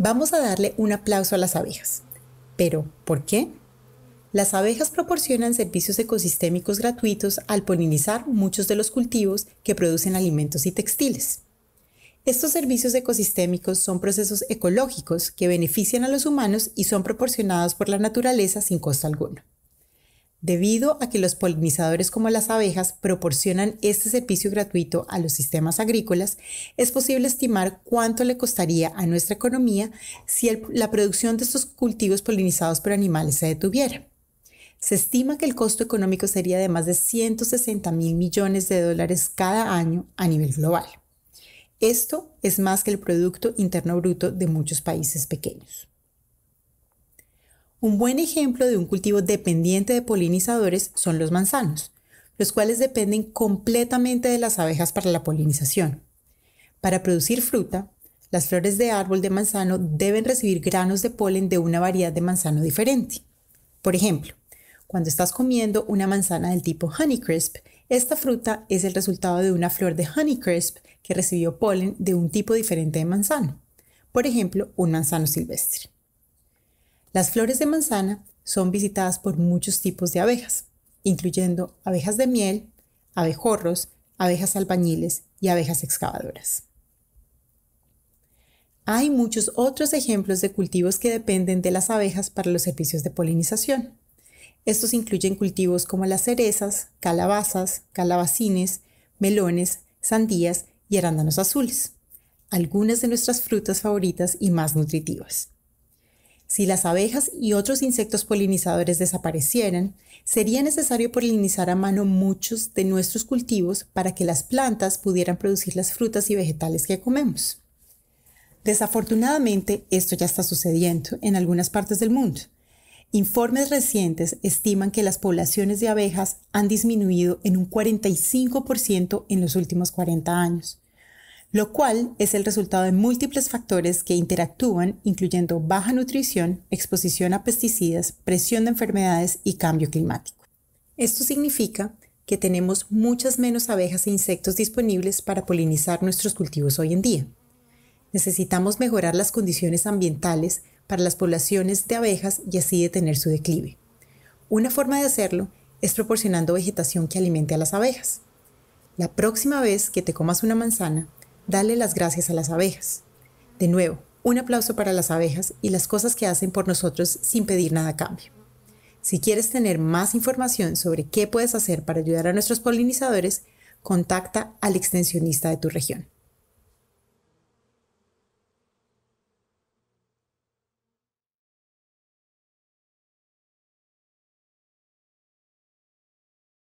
Vamos a darle un aplauso a las abejas. Pero, ¿por qué? Las abejas proporcionan servicios ecosistémicos gratuitos al polinizar muchos de los cultivos que producen alimentos y textiles. Estos servicios ecosistémicos son procesos ecológicos que benefician a los humanos y son proporcionados por la naturaleza sin costo alguno. Debido a que los polinizadores como las abejas proporcionan este servicio gratuito a los sistemas agrícolas, es posible estimar cuánto le costaría a nuestra economía si la producción de estos cultivos polinizados por animales se detuviera. Se estima que el costo económico sería de más de 160 mil millones de dólares cada año a nivel global. Esto es más que el Producto Interno Bruto de muchos países pequeños. Un buen ejemplo de un cultivo dependiente de polinizadores son los manzanos, los cuales dependen completamente de las abejas para la polinización. Para producir fruta, las flores de árbol de manzano deben recibir granos de polen de una variedad de manzano diferente. Por ejemplo, cuando estás comiendo una manzana del tipo Honeycrisp, esta fruta es el resultado de una flor de Honeycrisp que recibió polen de un tipo diferente de manzano, por ejemplo, un manzano silvestre. Las flores de manzana son visitadas por muchos tipos de abejas, incluyendo abejas de miel, abejorros, abejas albañiles y abejas excavadoras. Hay muchos otros ejemplos de cultivos que dependen de las abejas para los servicios de polinización. Estos incluyen cultivos como las cerezas, calabazas, calabacines, melones, sandías y arándanos azules, algunas de nuestras frutas favoritas y más nutritivas. Si las abejas y otros insectos polinizadores desaparecieran, sería necesario polinizar a mano muchos de nuestros cultivos para que las plantas pudieran producir las frutas y vegetales que comemos. Desafortunadamente, esto ya está sucediendo en algunas partes del mundo. Informes recientes estiman que las poblaciones de abejas han disminuido en un 45% en los últimos 40 años lo cual es el resultado de múltiples factores que interactúan, incluyendo baja nutrición, exposición a pesticidas, presión de enfermedades y cambio climático. Esto significa que tenemos muchas menos abejas e insectos disponibles para polinizar nuestros cultivos hoy en día. Necesitamos mejorar las condiciones ambientales para las poblaciones de abejas y así detener su declive. Una forma de hacerlo es proporcionando vegetación que alimente a las abejas. La próxima vez que te comas una manzana, Dale las gracias a las abejas. De nuevo, un aplauso para las abejas y las cosas que hacen por nosotros sin pedir nada a cambio. Si quieres tener más información sobre qué puedes hacer para ayudar a nuestros polinizadores, contacta al extensionista de tu región.